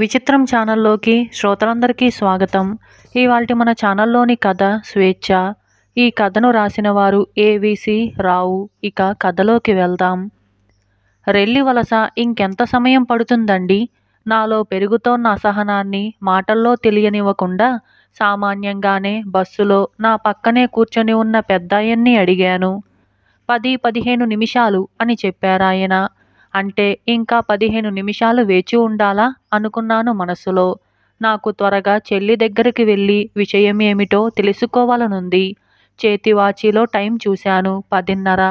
విచిత్రం ఛానల్లోకి శ్రోతలందరికీ స్వాగతం ఇవాళ మన ఛానల్లోని కథ స్వేచ్ఛ ఈ కథను రాసిన వారు ఏవిసి రావు ఇక కథలోకి వెళ్దాం రెల్లి వలస ఇంకెంత సమయం పడుతుందండి నాలో పెరుగుతోన్న అసహనాన్ని మాటల్లో తెలియనివ్వకుండా సామాన్యంగానే బస్సులో నా పక్కనే కూర్చొని ఉన్న పెద్దాయన్ని అడిగాను పది పదిహేను నిమిషాలు అని చెప్పారాయన అంటే ఇంకా పదిహేను నిమిషాలు వేచి ఉండాలా అనుకున్నాను మనసులో నాకు త్వరగా చెల్లి దగ్గరికి వెళ్ళి విషయం ఏమిటో తెలుసుకోవాలనుంది చేతివాచీలో టైం చూశాను పదిన్నర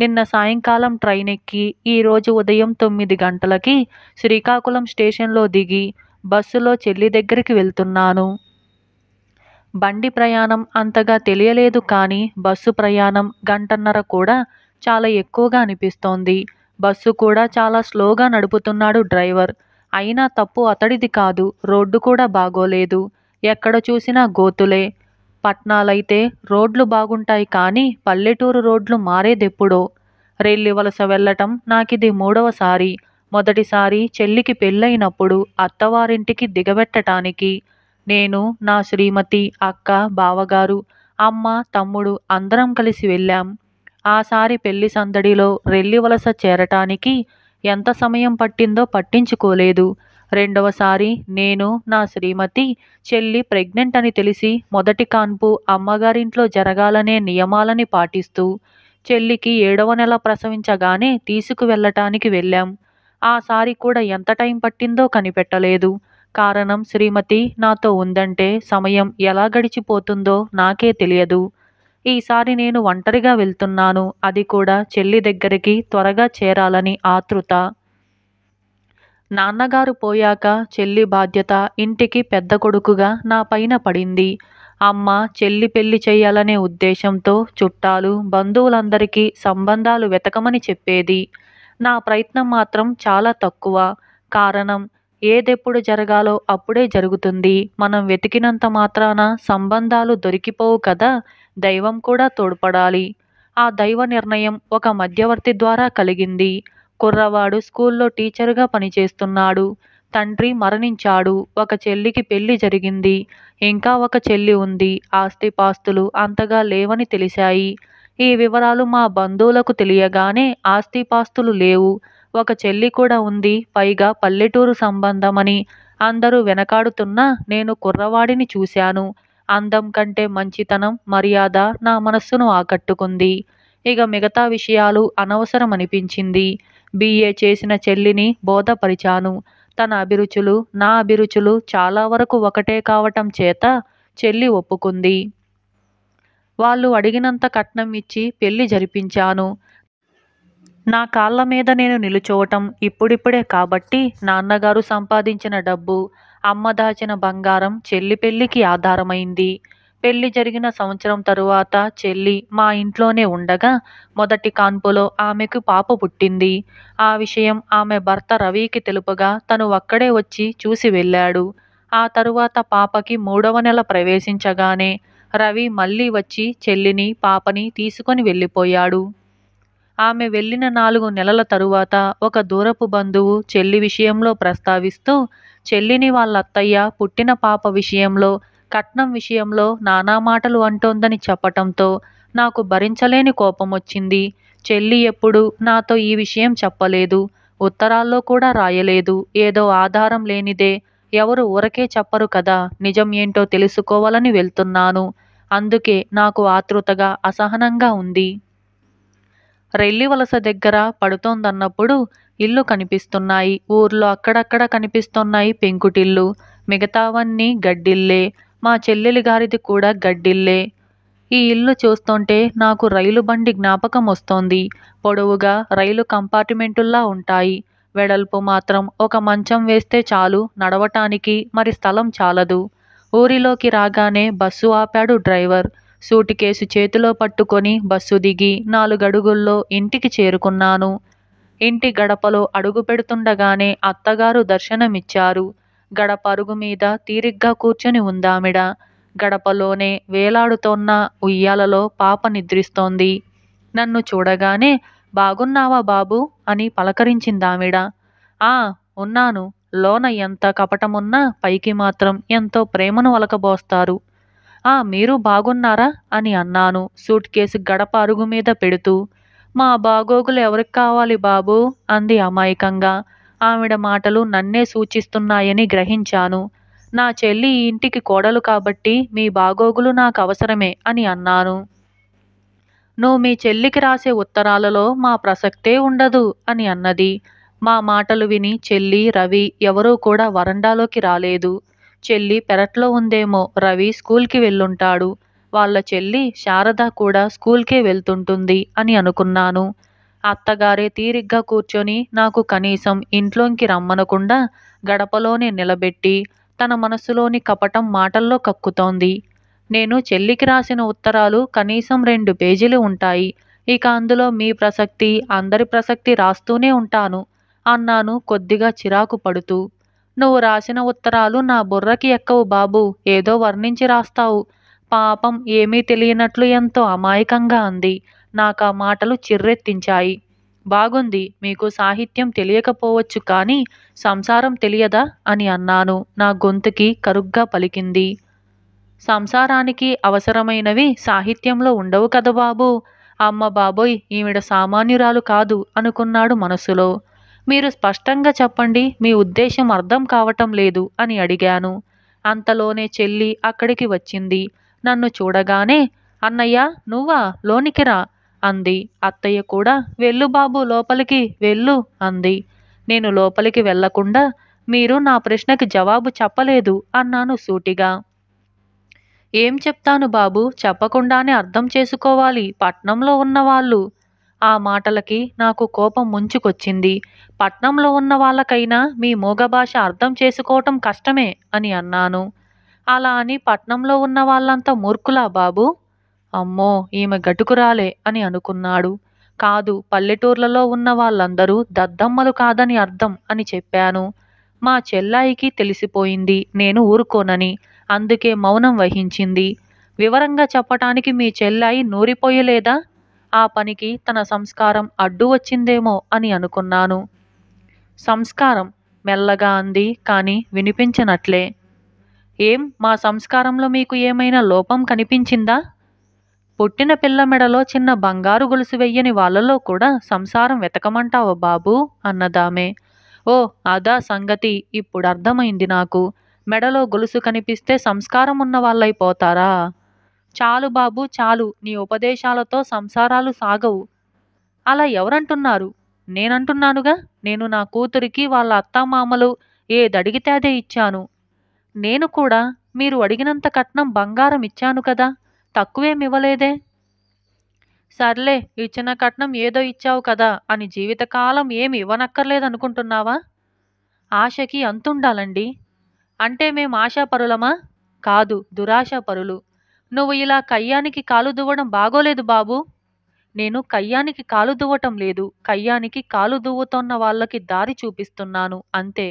నిన్న సాయంకాలం ట్రైన్ ఎక్కి ఈరోజు ఉదయం తొమ్మిది గంటలకి శ్రీకాకుళం స్టేషన్లో దిగి బస్సులో చెల్లి దగ్గరికి వెళ్తున్నాను బండి ప్రయాణం అంతగా తెలియలేదు కానీ బస్సు ప్రయాణం గంటన్నర కూడా చాలా ఎక్కువగా అనిపిస్తోంది బస్సు కూడా చాలా స్లోగా నడుపుతున్నాడు డ్రైవర్ అయినా తప్పు అతడిది కాదు రోడ్డు కూడా బాగోలేదు ఎక్కడ చూసినా గోతులే పట్నాలైతే రోడ్లు బాగుంటాయి కానీ పల్లెటూరు రోడ్లు మారేదెప్పుడో రెల్లి వలస వెళ్ళటం నాకిది మూడవసారి మొదటిసారి చెల్లికి పెళ్ళైనప్పుడు అత్తవారింటికి దిగబెట్టటానికి నేను నా శ్రీమతి అక్క బావగారు అమ్మ తమ్ముడు అందరం కలిసి వెళ్ళాం ఆసారి పెళ్లి సందడిలో రెల్లివలస చేరటానికి ఎంత సమయం పట్టిందో పట్టించుకోలేదు రెండవసారి నేను నా శ్రీమతి చెల్లి ప్రెగ్నెంట్ అని తెలిసి మొదటి కాన్పు అమ్మగారింట్లో జరగాలనే నియమాలని పాటిస్తూ చెల్లికి ఏడవ నెల ప్రసవించగానే తీసుకువెళ్ళటానికి వెళ్ళాం ఆ సారి కూడా ఎంత టైం పట్టిందో కనిపెట్టలేదు కారణం శ్రీమతి నాతో ఉందంటే సమయం ఎలా గడిచిపోతుందో నాకే తెలియదు ఈసారి నేను ఒంటరిగా వెళ్తున్నాను అది కూడా చెల్లి దగ్గరికి త్వరగా చేరాలని ఆతృత నాన్నగారు పోయాక చెల్లి బాధ్యత ఇంటికి పెద్ద కొడుకుగా నా పైన పడింది అమ్మ చెల్లి పెళ్లి చేయాలనే ఉద్దేశంతో చుట్టాలు బంధువులందరికీ సంబంధాలు వెతకమని చెప్పేది నా ప్రయత్నం మాత్రం చాలా తక్కువ కారణం ఏదెప్పుడు జరగాలో అప్పుడే జరుగుతుంది మనం వెతికినంత మాత్రాన సంబంధాలు దొరికిపోవు కదా దైవం కూడా తోడ్పడాలి ఆ దైవ నిర్ణయం ఒక మధ్యవర్తి ద్వారా కలిగింది కుర్రవాడు స్కూల్లో టీచర్గా పనిచేస్తున్నాడు తండ్రి మరణించాడు ఒక చెల్లికి పెళ్లి జరిగింది ఇంకా ఒక చెల్లి ఉంది ఆస్తిపాస్తులు అంతగా లేవని తెలిశాయి ఈ వివరాలు మా బంధువులకు తెలియగానే ఆస్తిపాస్తులు లేవు ఒక చెల్లి కూడా ఉంది పైగా పల్లెటూరు సంబంధమని అందరూ వెనకాడుతున్నా నేను కుర్రవాడిని చూశాను అందం కంటే మంచితనం మర్యాద నా మనస్సును ఆకట్టుకుంది ఇక మిగతా విషయాలు అనవసరం అనిపించింది బీఏ చేసిన చెల్లిని బోధపరిచాను తన అభిరుచులు నా అభిరుచులు చాలా వరకు ఒకటే కావటం చేత చెల్లి ఒప్పుకుంది వాళ్ళు అడిగినంత కట్నం ఇచ్చి పెళ్లి జరిపించాను నా కాళ్ళ మీద నేను నిలుచోవటం ఇప్పుడిప్పుడే కాబట్టి నాన్నగారు సంపాదించిన డబ్బు అమ్మ దాచిన బంగారం చెల్లి పెళ్లికి ఆధారమైంది పెళ్లి జరిగిన సంవత్సరం తరువాత చెల్లి మా ఇంట్లోనే ఉండగా మొదటి కాన్పులో ఆమెకు పాప పుట్టింది ఆ విషయం ఆమె భర్త రవికి తెలుపగా తను అక్కడే వచ్చి చూసి వెళ్ళాడు ఆ తరువాత పాపకి మూడవ నెల ప్రవేశించగానే రవి మళ్ళీ వచ్చి చెల్లిని పాపని తీసుకొని వెళ్ళిపోయాడు ఆమె వెళ్ళిన నాలుగు నెలల తరువాత ఒక దూరపు బంధువు చెల్లి విషయంలో ప్రస్తావిస్తూ చెల్లిని వాళ్ళ అత్తయ్య పుట్టిన పాప విషయంలో కట్నం విషయంలో నానా మాటలు అంటోందని చెప్పటంతో నాకు భరించలేని కోపం వచ్చింది చెల్లి ఎప్పుడు నాతో ఈ విషయం చెప్పలేదు ఉత్తరాల్లో కూడా రాయలేదు ఏదో ఆధారం లేనిదే ఎవరు ఊరకే చెప్పరు కదా నిజం ఏంటో తెలుసుకోవాలని వెళ్తున్నాను అందుకే నాకు ఆతృతగా అసహనంగా ఉంది వలస దగ్గర పడుతోందన్నప్పుడు ఇల్లు కనిపిస్తున్నాయి ఊర్లో అక్కడక్కడ కనిపిస్తున్నాయి పెంకుటిల్లు మిగతావన్నీ గడ్డిల్లే మా చెల్లెలి గారిది కూడా గడ్డిల్లే ఈ ఇల్లు చూస్తుంటే నాకు రైలు బండి జ్ఞాపకం వస్తోంది పొడవుగా రైలు కంపార్ట్మెంటుల్లా ఉంటాయి వెడల్పు మాత్రం ఒక మంచం వేస్తే చాలు నడవటానికి మరి స్థలం చాలదు ఊరిలోకి రాగానే బస్సు ఆపాడు డ్రైవర్ సూటికేసు కేసు చేతిలో పట్టుకొని బస్సు దిగి నాలుగడుగుల్లో ఇంటికి చేరుకున్నాను ఇంటి గడపలో అడుగు పెడుతుండగానే అత్తగారు దర్శనమిచ్చారు గడపరుగు మీద తీరిగ్గా కూర్చొని ఉందామిడ గడపలోనే వేలాడుతోన్న ఉయ్యాలలో పాప నిద్రిస్తోంది నన్ను చూడగానే బాగున్నావా బాబు అని పలకరించిందామిడ ఆ ఉన్నాను లోన ఎంత కపటమున్నా పైకి మాత్రం ఎంతో ప్రేమను వలకబోస్తారు ఆ మీరు బాగున్నారా అని అన్నాను సూట్ కేసు గడప అరుగు మీద పెడుతూ మా బాగోగులు ఎవరికి కావాలి బాబూ అంది అమాయకంగా ఆవిడ మాటలు నన్నే సూచిస్తున్నాయని గ్రహించాను నా చెల్లి ఈ ఇంటికి కోడలు కాబట్టి మీ బాగోగులు నాకు అవసరమే అని అన్నాను నువ్వు మీ చెల్లికి రాసే ఉత్తరాలలో మా ప్రసక్తే ఉండదు అని అన్నది మా మాటలు విని చెల్లి రవి ఎవరూ కూడా వరండాలోకి రాలేదు చెల్లి పెరట్లో ఉందేమో రవి స్కూల్కి వెళ్ళుంటాడు వాళ్ళ చెల్లి శారద కూడా స్కూల్కే వెళ్తుంటుంది అని అనుకున్నాను అత్తగారే తీరిగ్గా కూర్చొని నాకు కనీసం ఇంట్లోంకి రమ్మనకుండా గడపలోనే నిలబెట్టి తన మనసులోని కపటం మాటల్లో కక్కుతోంది నేను చెల్లికి రాసిన ఉత్తరాలు కనీసం రెండు పేజీలు ఉంటాయి ఇక అందులో మీ ప్రసక్తి అందరి ప్రసక్తి రాస్తూనే ఉంటాను అన్నాను కొద్దిగా చిరాకు పడుతూ నువ్వు రాసిన ఉత్తరాలు నా బుర్రకి ఎక్కవు బాబు ఏదో వర్ణించి రాస్తావు పాపం ఏమీ తెలియనట్లు ఎంతో అమాయకంగా అంది నాకు ఆ మాటలు చిర్రెత్తించాయి బాగుంది మీకు సాహిత్యం తెలియకపోవచ్చు కానీ సంసారం తెలియదా అని అన్నాను నా గొంతుకి కరుగ్గా పలికింది సంసారానికి అవసరమైనవి సాహిత్యంలో ఉండవు కదా బాబు అమ్మ బాబోయ్ ఈవిడ సామాన్యురాలు కాదు అనుకున్నాడు మనసులో మీరు స్పష్టంగా చెప్పండి మీ ఉద్దేశం అర్థం కావటం లేదు అని అడిగాను అంతలోనే చెల్లి అక్కడికి వచ్చింది నన్ను చూడగానే అన్నయ్య నువ్వా లోనికిరా అంది అత్తయ్య కూడా వెళ్ళు బాబు లోపలికి వెళ్ళు అంది నేను లోపలికి వెళ్లకుండా మీరు నా ప్రశ్నకి జవాబు చెప్పలేదు అన్నాను సూటిగా ఏం చెప్తాను బాబు చెప్పకుండానే అర్థం చేసుకోవాలి పట్నంలో ఉన్నవాళ్ళు ఆ మాటలకి నాకు కోపం ముంచుకొచ్చింది పట్నంలో ఉన్న వాళ్ళకైనా మీ మూగ భాష అర్థం చేసుకోవటం కష్టమే అని అన్నాను అలా అని పట్నంలో ఉన్న వాళ్ళంతా మూర్ఖులా బాబు అమ్మో ఈమె గటుకురాలే అని అనుకున్నాడు కాదు పల్లెటూర్లలో ఉన్న వాళ్ళందరూ దద్దమ్మలు కాదని అర్థం అని చెప్పాను మా చెల్లాయికి తెలిసిపోయింది నేను ఊరుకోనని అందుకే మౌనం వహించింది వివరంగా చెప్పటానికి మీ చెల్లాయి నూరిపోయలేదా ఆ పనికి తన సంస్కారం అడ్డు వచ్చిందేమో అని అనుకున్నాను సంస్కారం మెల్లగా అంది కానీ వినిపించినట్లే ఏం మా సంస్కారంలో మీకు ఏమైనా లోపం కనిపించిందా పుట్టిన పిల్ల మెడలో చిన్న బంగారు గొలుసు వెయ్యని వాళ్ళలో కూడా సంసారం వెతకమంటావా బాబు అన్నదామే ఓ అదా సంగతి ఇప్పుడు అర్థమైంది నాకు మెడలో గొలుసు కనిపిస్తే సంస్కారం ఉన్న వాళ్ళైపోతారా చాలు బాబు చాలు నీ ఉపదేశాలతో సంసారాలు సాగవు అలా ఎవరంటున్నారు నేనంటున్నానుగా నేను నా కూతురికి వాళ్ళ అత్తామామలు ఏదడిగితే అదే ఇచ్చాను నేను కూడా మీరు అడిగినంత కట్నం బంగారం ఇచ్చాను కదా తక్కువేమివ్వలేదే సర్లే ఇచ్చిన కట్నం ఏదో ఇచ్చావు కదా అని జీవితకాలం ఏమి ఇవ్వనక్కర్లేదనుకుంటున్నావా ఆశకి అంతుండాలండి అంటే మేం ఆశాపరులమా కాదు దురాశాపరులు నువ్వు ఇలా కయ్యానికి కాలు దువ్వడం బాగోలేదు బాబూ నేను కయ్యానికి కాలు దువ్వటం లేదు కయ్యానికి కాలు దువ్వుతోన్న వాళ్ళకి దారి చూపిస్తున్నాను అంతే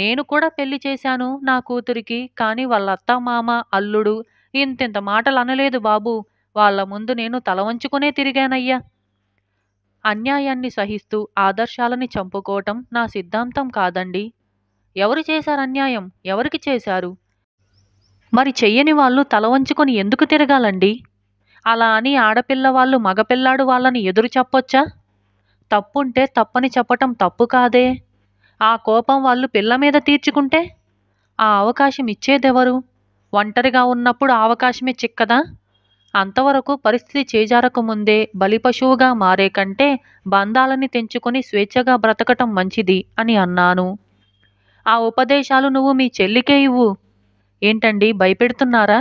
నేను కూడా పెళ్లి చేశాను నా కూతురికి కానీ వాళ్ళ అత్త మామ అల్లుడు ఇంతింత మాటలు అనలేదు బాబు వాళ్ళ ముందు నేను తల వంచుకునే తిరిగానయ్యా అన్యాయాన్ని సహిస్తూ ఆదర్శాలని చంపుకోవటం నా సిద్ధాంతం కాదండి ఎవరు చేశారు అన్యాయం ఎవరికి చేశారు మరి చెయ్యని వాళ్ళు తల వంచుకొని ఎందుకు తిరగాలండి అలా అని ఆడపిల్ల వాళ్ళు మగపిల్లాడు వాళ్ళని ఎదురు చెప్పొచ్చా తప్పుంటే తప్పని చెప్పటం తప్పు కాదే ఆ కోపం వాళ్ళు పిల్ల మీద తీర్చుకుంటే ఆ అవకాశం ఇచ్చేదెవరు ఒంటరిగా ఉన్నప్పుడు అవకాశమే చిక్కదా అంతవరకు పరిస్థితి చేజారకముందే బలిపశువుగా మారే కంటే బంధాలని తెంచుకొని స్వేచ్ఛగా బ్రతకటం మంచిది అని అన్నాను ఆ ఉపదేశాలు నువ్వు మీ చెల్లికే ఇవ్వు ఏంటండి భయపెడుతున్నారా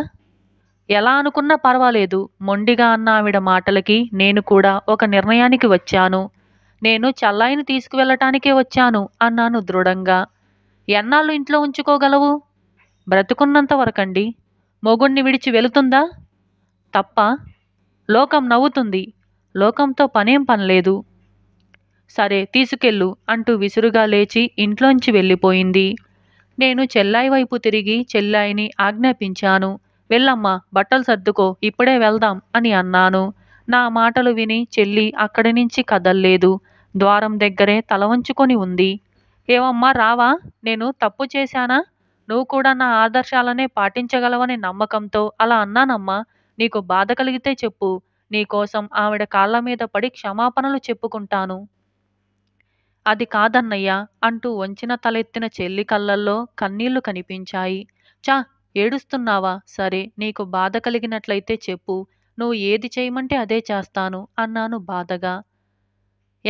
ఎలా అనుకున్నా పర్వాలేదు మొండిగా అన్న ఆవిడ మాటలకి నేను కూడా ఒక నిర్ణయానికి వచ్చాను నేను చల్లాయిని తీసుకువెళ్ళటానికే వచ్చాను అన్నాను దృఢంగా ఎన్నాళ్ళు ఇంట్లో ఉంచుకోగలవు బ్రతుకున్నంత వరకండి మొగుణ్ణి విడిచి వెళుతుందా తప్ప లోకం నవ్వుతుంది లోకంతో పనేం పనిలేదు సరే తీసుకెళ్ళు అంటూ విసురుగా లేచి ఇంట్లోంచి వెళ్ళిపోయింది నేను చెల్లాయి వైపు తిరిగి చెల్లాయిని ఆజ్ఞాపించాను వెళ్ళమ్మా బట్టలు సర్దుకో ఇప్పుడే వెళ్దాం అని అన్నాను నా మాటలు విని చెల్లి అక్కడి నుంచి కదల్లేదు ద్వారం దగ్గరే తలవంచుకొని ఉంది ఏవమ్మా రావా నేను తప్పు చేశానా నువ్వు కూడా నా ఆదర్శాలనే పాటించగలవనే నమ్మకంతో అలా అన్నానమ్మా నీకు బాధ కలిగితే చెప్పు నీకోసం ఆవిడ కాళ్ళ మీద పడి క్షమాపణలు చెప్పుకుంటాను అది కాదన్నయ్యా అంటూ వంచిన తలెత్తిన చెల్లి కళ్ళల్లో కన్నీళ్లు కనిపించాయి చా ఏడుస్తున్నావా సరే నీకు బాధ కలిగినట్లయితే చెప్పు నువ్వు ఏది చేయమంటే అదే చేస్తాను అన్నాను బాధగా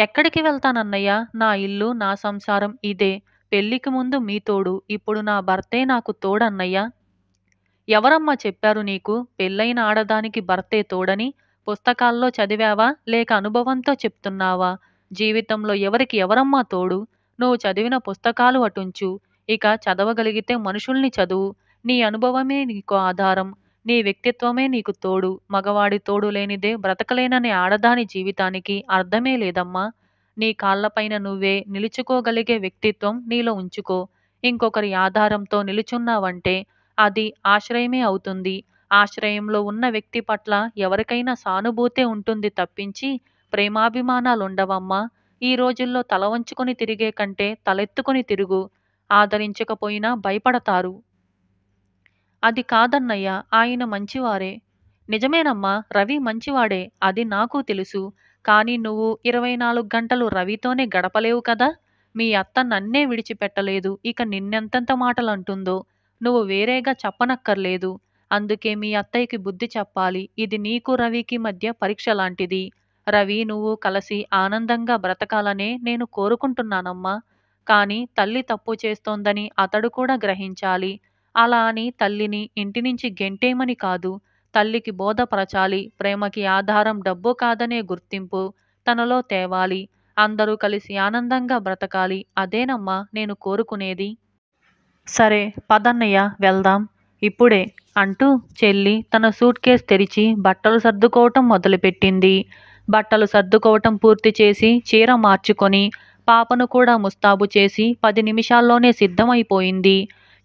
ఎక్కడికి వెళ్తానన్నయ్య నా ఇల్లు నా సంసారం ఇదే పెళ్లికి ముందు మీ తోడు ఇప్పుడు నా భర్తే నాకు తోడన్నయ్య ఎవరమ్మా చెప్పారు నీకు పెళ్ళైన ఆడదానికి భర్తే తోడని పుస్తకాల్లో చదివావా లేక అనుభవంతో చెప్తున్నావా జీవితంలో ఎవరికి ఎవరమ్మా తోడు నువ్వు చదివిన పుస్తకాలు అటుంచు ఇక చదవగలిగితే మనుషుల్ని చదువు నీ అనుభవమే నీకు ఆధారం నీ వ్యక్తిత్వమే నీకు తోడు మగవాడి తోడు లేనిదే బ్రతకలేననే ఆడదాని జీవితానికి అర్థమే లేదమ్మా నీ కాళ్లపైన నువ్వే నిలుచుకోగలిగే వ్యక్తిత్వం నీలో ఉంచుకో ఇంకొకరి ఆధారంతో నిలుచున్నావంటే అది ఆశ్రయమే అవుతుంది ఆశ్రయంలో ఉన్న వ్యక్తి పట్ల ఎవరికైనా సానుభూతే ఉంటుంది తప్పించి ప్రేమాభిమానాలుండవమ్మా ఈ రోజుల్లో తల వంచుకొని తిరిగే కంటే తలెత్తుకొని తిరుగు ఆదరించకపోయినా భయపడతారు అది కాదన్నయ్య ఆయన మంచివారే నిజమేనమ్మా రవి మంచివాడే అది నాకు తెలుసు కానీ నువ్వు ఇరవై నాలుగు గంటలు రవితోనే గడపలేవు కదా మీ అత్త నన్నే విడిచిపెట్టలేదు ఇక నిన్నెంతంత మాటలంటుందో నువ్వు వేరేగా చెప్పనక్కర్లేదు అందుకే మీ అత్తయ్యకి బుద్ధి చెప్పాలి ఇది నీకు రవికి మధ్య పరీక్ష లాంటిది రవి నువ్వు కలిసి ఆనందంగా బ్రతకాలనే నేను కోరుకుంటున్నానమ్మా కానీ తల్లి తప్పు చేస్తోందని అతడు కూడా గ్రహించాలి అలా అని తల్లిని ఇంటి నుంచి గెంటేమని కాదు తల్లికి బోధపరచాలి ప్రేమకి ఆధారం డబ్బు కాదనే గుర్తింపు తనలో తేవాలి అందరూ కలిసి ఆనందంగా బ్రతకాలి అదేనమ్మా నేను కోరుకునేది సరే పదన్నయ్య వెళ్దాం ఇప్పుడే అంటూ చెల్లి తన సూట్ కేస్ తెరిచి బట్టలు సర్దుకోవటం మొదలుపెట్టింది బట్టలు సర్దుకోవటం పూర్తి చేసి చీర మార్చుకొని పాపను కూడా ముస్తాబు చేసి పది నిమిషాల్లోనే సిద్ధమైపోయింది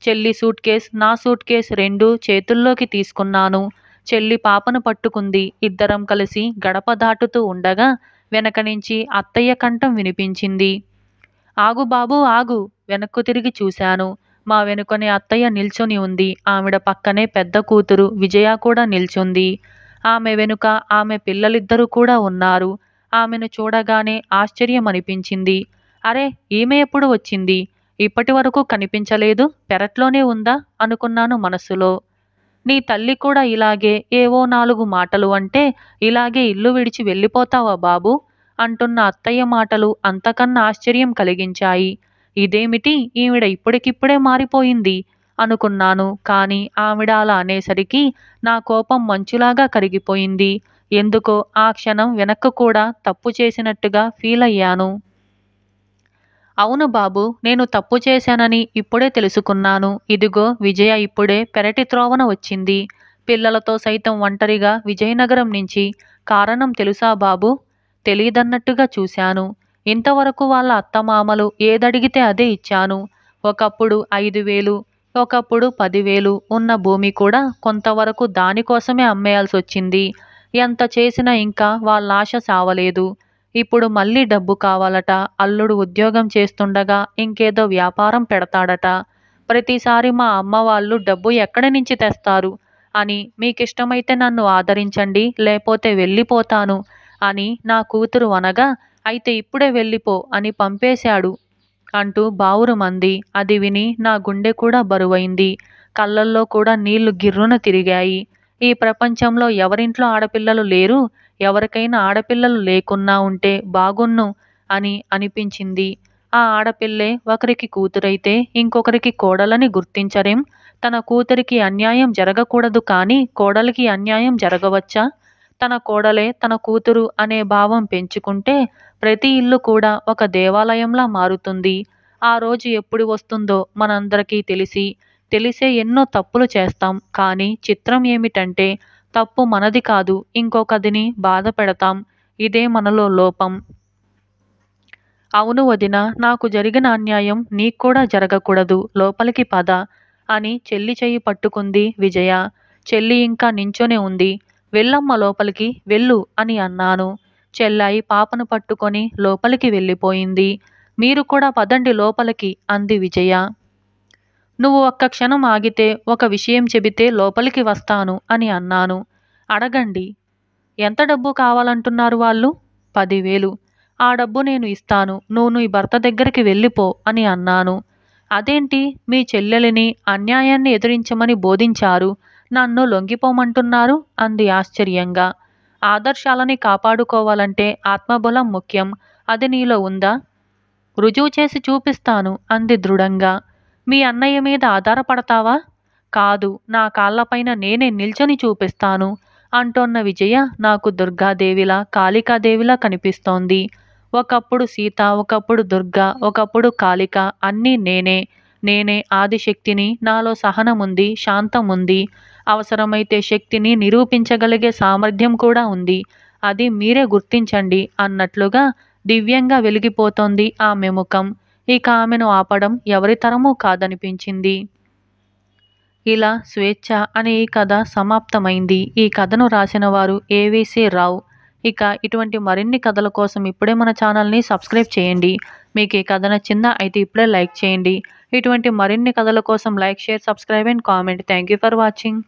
చెల్లి సూట్ కేస్ నా సూట్ కేస్ రెండు చేతుల్లోకి తీసుకున్నాను చెల్లి పాపను పట్టుకుంది ఇద్దరం కలిసి గడప దాటుతూ ఉండగా వెనక నుంచి అత్తయ్య కంఠం వినిపించింది ఆగు బాబు ఆగు వెనక్కు తిరిగి చూశాను మా వెనుకనే అత్తయ్య నిల్చొని ఉంది ఆవిడ పక్కనే పెద్ద కూతురు విజయ కూడా నిల్చుంది ఆమె వెనుక ఆమె పిల్లలిద్దరూ కూడా ఉన్నారు ఆమెను చూడగానే ఆశ్చర్యం అనిపించింది అరే ఈమె ఎప్పుడు వచ్చింది ఇప్పటి వరకు కనిపించలేదు పెరట్లోనే ఉందా అనుకున్నాను మనసులో నీ తల్లి కూడా ఇలాగే ఏవో నాలుగు మాటలు అంటే ఇలాగే ఇల్లు విడిచి వెళ్ళిపోతావా బాబు అంటున్న అత్తయ్య మాటలు అంతకన్నా ఆశ్చర్యం కలిగించాయి ఇదేమిటి ఈవిడ ఇప్పటికిప్పుడే మారిపోయింది అనుకున్నాను కానీ ఆవిడ అలా అనేసరికి నా కోపం మంచులాగా కరిగిపోయింది ఎందుకో ఆ క్షణం వెనక్కు కూడా తప్పు చేసినట్టుగా ఫీల్ అయ్యాను అవును బాబు నేను తప్పు చేశానని ఇప్పుడే తెలుసుకున్నాను ఇదిగో విజయ ఇప్పుడే పెరటి త్రోవన వచ్చింది పిల్లలతో సైతం ఒంటరిగా విజయనగరం నుంచి కారణం తెలుసా బాబు తెలియదన్నట్టుగా చూశాను ఇంతవరకు వాళ్ళ అత్తమామలు ఏదడిగితే అదే ఇచ్చాను ఒకప్పుడు ఐదు వేలు ఒకప్పుడు పదివేలు ఉన్న భూమి కూడా కొంతవరకు దానికోసమే అమ్మేయాల్సి వచ్చింది ఎంత చేసినా ఇంకా వాళ్ళాశ సావలేదు ఇప్పుడు మళ్ళీ డబ్బు కావాలట అల్లుడు ఉద్యోగం చేస్తుండగా ఇంకేదో వ్యాపారం పెడతాడట ప్రతిసారి మా అమ్మ వాళ్ళు డబ్బు ఎక్కడి నుంచి తెస్తారు అని మీకిష్టమైతే నన్ను ఆదరించండి లేకపోతే వెళ్ళిపోతాను అని నా కూతురు అనగా అయితే ఇప్పుడే వెళ్ళిపో అని పంపేశాడు అంటూ బావురుమంది అది విని నా గుండె కూడా బరువైంది కళ్ళల్లో కూడా నీళ్లు గిర్రున తిరిగాయి ఈ ప్రపంచంలో ఎవరింట్లో ఆడపిల్లలు లేరు ఎవరికైనా ఆడపిల్లలు లేకున్నా ఉంటే బాగున్ను అని అనిపించింది ఆ ఆడపిల్లే ఒకరికి కూతురైతే ఇంకొకరికి కోడలని గుర్తించరేం తన కూతురికి అన్యాయం జరగకూడదు కానీ కోడలికి అన్యాయం జరగవచ్చా తన కోడలే తన కూతురు అనే భావం పెంచుకుంటే ప్రతి ఇల్లు కూడా ఒక దేవాలయంలా మారుతుంది ఆ రోజు ఎప్పుడు వస్తుందో మనందరికీ తెలిసి తెలిసే ఎన్నో తప్పులు చేస్తాం కానీ చిత్రం ఏమిటంటే తప్పు మనది కాదు ఇంకొకదిని బాధ పెడతాం ఇదే మనలో లోపం అవును వదిన నాకు జరిగిన అన్యాయం నీకు కూడా జరగకూడదు లోపలికి పద అని చెల్లి చెయ్యి పట్టుకుంది విజయ చెల్లి ఇంకా నించొనే ఉంది వెళ్ళమ్మ లోపలికి వెళ్ళు అని అన్నాను చెల్లాయి పాపను పట్టుకొని లోపలికి వెళ్ళిపోయింది మీరు కూడా పదండి లోపలికి అంది విజయ నువ్వు ఒక్క క్షణం ఆగితే ఒక విషయం చెబితే లోపలికి వస్తాను అని అన్నాను అడగండి ఎంత డబ్బు కావాలంటున్నారు వాళ్ళు పదివేలు ఆ డబ్బు నేను ఇస్తాను నువ్వు నీ భర్త దగ్గరికి వెళ్ళిపో అని అన్నాను అదేంటి మీ చెల్లెలిని అన్యాయాన్ని ఎదిరించమని బోధించారు నన్ను లొంగిపోమంటున్నారు అంది ఆశ్చర్యంగా ఆదర్శాలని కాపాడుకోవాలంటే ఆత్మబలం ముఖ్యం అది నీలో ఉందా రుజువు చేసి చూపిస్తాను అంది దృఢంగా మీ అన్నయ్య మీద ఆధారపడతావా కాదు నా కాళ్ళపైన నేనే నిల్చొని చూపిస్తాను అంటోన్న విజయ నాకు దుర్గాదేవిలా కాళికాదేవిలా కనిపిస్తోంది ఒకప్పుడు సీత ఒకప్పుడు దుర్గా ఒకప్పుడు కాళిక అన్నీ నేనే నేనే ఆదిశక్తిని నాలో సహనముంది శాంతముంది అవసరమైతే శక్తిని నిరూపించగలిగే సామర్థ్యం కూడా ఉంది అది మీరే గుర్తించండి అన్నట్లుగా దివ్యంగా వెలిగిపోతోంది ఆమె ముఖం ఇక ఆమెను ఆపడం ఎవరి కాదనిపించింది ఇలా స్వేచ్ఛ అనే ఈ కథ సమాప్తమైంది ఈ కథను రాసిన వారు ఏవీసీ రావు ఇక ఇటువంటి మరిన్ని కథల కోసం ఇప్పుడే మన ఛానల్ని సబ్స్క్రైబ్ చేయండి మీకు ఈ కథ నచ్చిందా అయితే ఇప్పుడే లైక్ చేయండి ఇటువంటి మరిన్ని కథల కోసం like share subscribe and comment thank you for watching